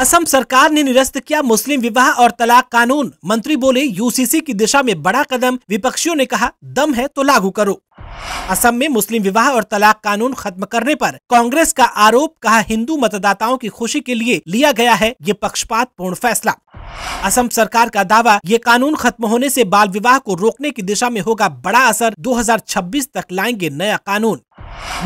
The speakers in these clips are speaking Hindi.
असम सरकार ने निरस्त किया मुस्लिम विवाह और तलाक कानून मंत्री बोले यूसीसी की दिशा में बड़ा कदम विपक्षियों ने कहा दम है तो लागू करो असम में मुस्लिम विवाह और तलाक कानून खत्म करने पर कांग्रेस का आरोप कहा हिंदू मतदाताओं की खुशी के लिए लिया गया है ये पक्षपात पूर्ण फैसला असम सरकार का दावा ये कानून खत्म होने से बाल विवाह को रोकने की दिशा में होगा बड़ा असर 2026 तक लाएंगे नया कानून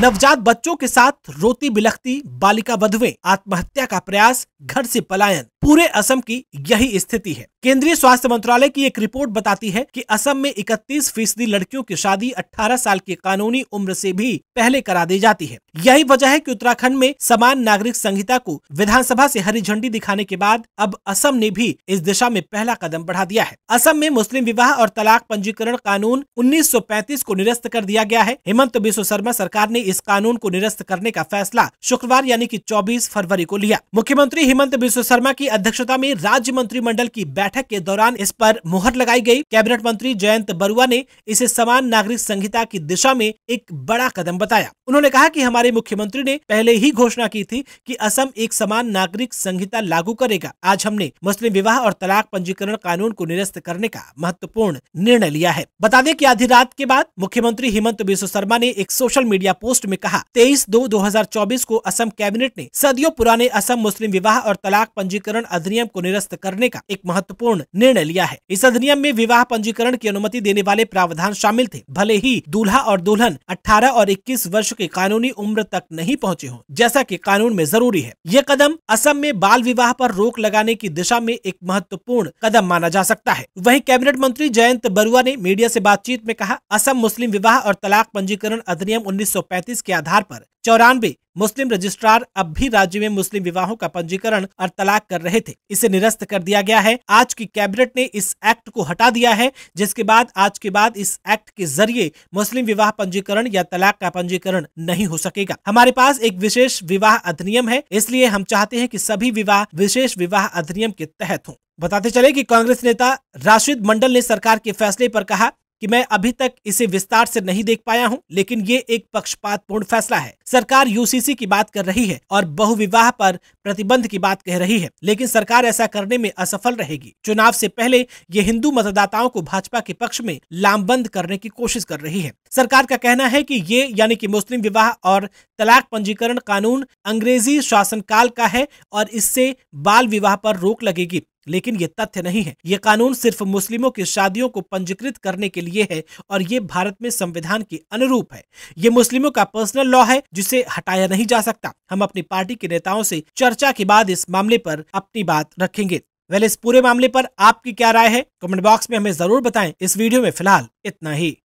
नवजात बच्चों के साथ रोती बिलखती बालिका वधवे आत्महत्या का प्रयास घर से पलायन पूरे असम की यही स्थिति है केंद्रीय स्वास्थ्य मंत्रालय की एक रिपोर्ट बताती है कि असम में 31 फीसदी लड़कियों की शादी 18 साल की कानूनी उम्र से भी पहले करा दी जाती है यही वजह है कि उत्तराखंड में समान नागरिक संहिता को विधानसभा से हरी झंडी दिखाने के बाद अब असम ने भी इस दिशा में पहला कदम बढ़ा दिया है असम में मुस्लिम विवाह और तलाक पंजीकरण कानून उन्नीस को निरस्त कर दिया गया है हेमंत विश्व शर्मा सरकार ने इस कानून को निरस्त करने का फैसला शुक्रवार यानी की चौबीस फरवरी को लिया मुख्यमंत्री हेमंत बिश्व शर्मा की अध्यक्षता में राज्य मंत्रिमंडल की बैठक के दौरान इस पर मुहर लगाई गई कैबिनेट मंत्री जयंत बरुआ ने इसे समान नागरिक संहिता की दिशा में एक बड़ा कदम बताया उन्होंने कहा कि हमारे मुख्यमंत्री ने पहले ही घोषणा की थी कि असम एक समान नागरिक संहिता लागू करेगा आज हमने मुस्लिम विवाह और तलाक पंजीकरण कानून को निरस्त करने का महत्वपूर्ण निर्णय लिया है बता दें की आधी रात के बाद मुख्यमंत्री हेमंत बिश्व शर्मा ने एक सोशल मीडिया पोस्ट में कहा तेईस दो दो को असम कैबिनेट ने सदियों पुराने असम मुस्लिम विवाह और तलाक पंजीकरण अधिनियम को निरस्त करने का एक महत्वपूर्ण निर्णय लिया है इस अधिनियम में विवाह पंजीकरण की अनुमति देने वाले प्रावधान शामिल थे भले ही दूल्हा और दुल्हन 18 और 21 वर्ष की कानूनी उम्र तक नहीं पहुँचे हों जैसा की कानून में जरूरी है ये कदम असम में बाल विवाह आरोप रोक लगाने की दिशा में एक महत्वपूर्ण कदम माना जा सकता है वही कैबिनेट मंत्री जयंत बरुआ ने मीडिया ऐसी बातचीत में कहा असम मुस्लिम विवाह और तलाक पंजीकरण अधिनियम 1935 के आधार पर चौरानवे मुस्लिम रजिस्ट्रार अब भी राज्य में मुस्लिम विवाहों का पंजीकरण और तलाक कर रहे थे इसे निरस्त कर दिया गया है आज की कैबिनेट ने इस एक्ट को हटा दिया है जिसके बाद आज के बाद इस एक्ट के जरिए मुस्लिम विवाह पंजीकरण या तलाक का पंजीकरण नहीं हो सकेगा हमारे पास एक विशेष विवाह अधिनियम है इसलिए हम चाहते हैं की सभी विवाह विशेष विवाह अधिनियम के तहत हों बताते चले कि कांग्रेस नेता राशिद मंडल ने सरकार के फैसले पर कहा कि मैं अभी तक इसे विस्तार से नहीं देख पाया हूं, लेकिन ये एक पक्षपातपूर्ण फैसला है सरकार यूसीसी की बात कर रही है और बहुविवाह पर प्रतिबंध की बात कह रही है लेकिन सरकार ऐसा करने में असफल रहेगी चुनाव से पहले ये हिंदू मतदाताओं को भाजपा के पक्ष में लामबंद करने की कोशिश कर रही है सरकार का कहना है की ये यानी की मुस्लिम विवाह और तलाक पंजीकरण कानून अंग्रेजी शासनकाल का है और इससे बाल विवाह पर रोक लगेगी लेकिन ये तथ्य नहीं है ये कानून सिर्फ मुस्लिमों की शादियों को पंजीकृत करने के लिए है और ये भारत में संविधान के अनुरूप है ये मुस्लिमों का पर्सनल लॉ है जिसे हटाया नहीं जा सकता हम अपनी पार्टी के नेताओं से चर्चा के बाद इस मामले पर अपनी बात रखेंगे वेल इस पूरे मामले पर आपकी क्या राय है कमेंट बॉक्स में हमें जरूर बताएं इस वीडियो में फिलहाल इतना ही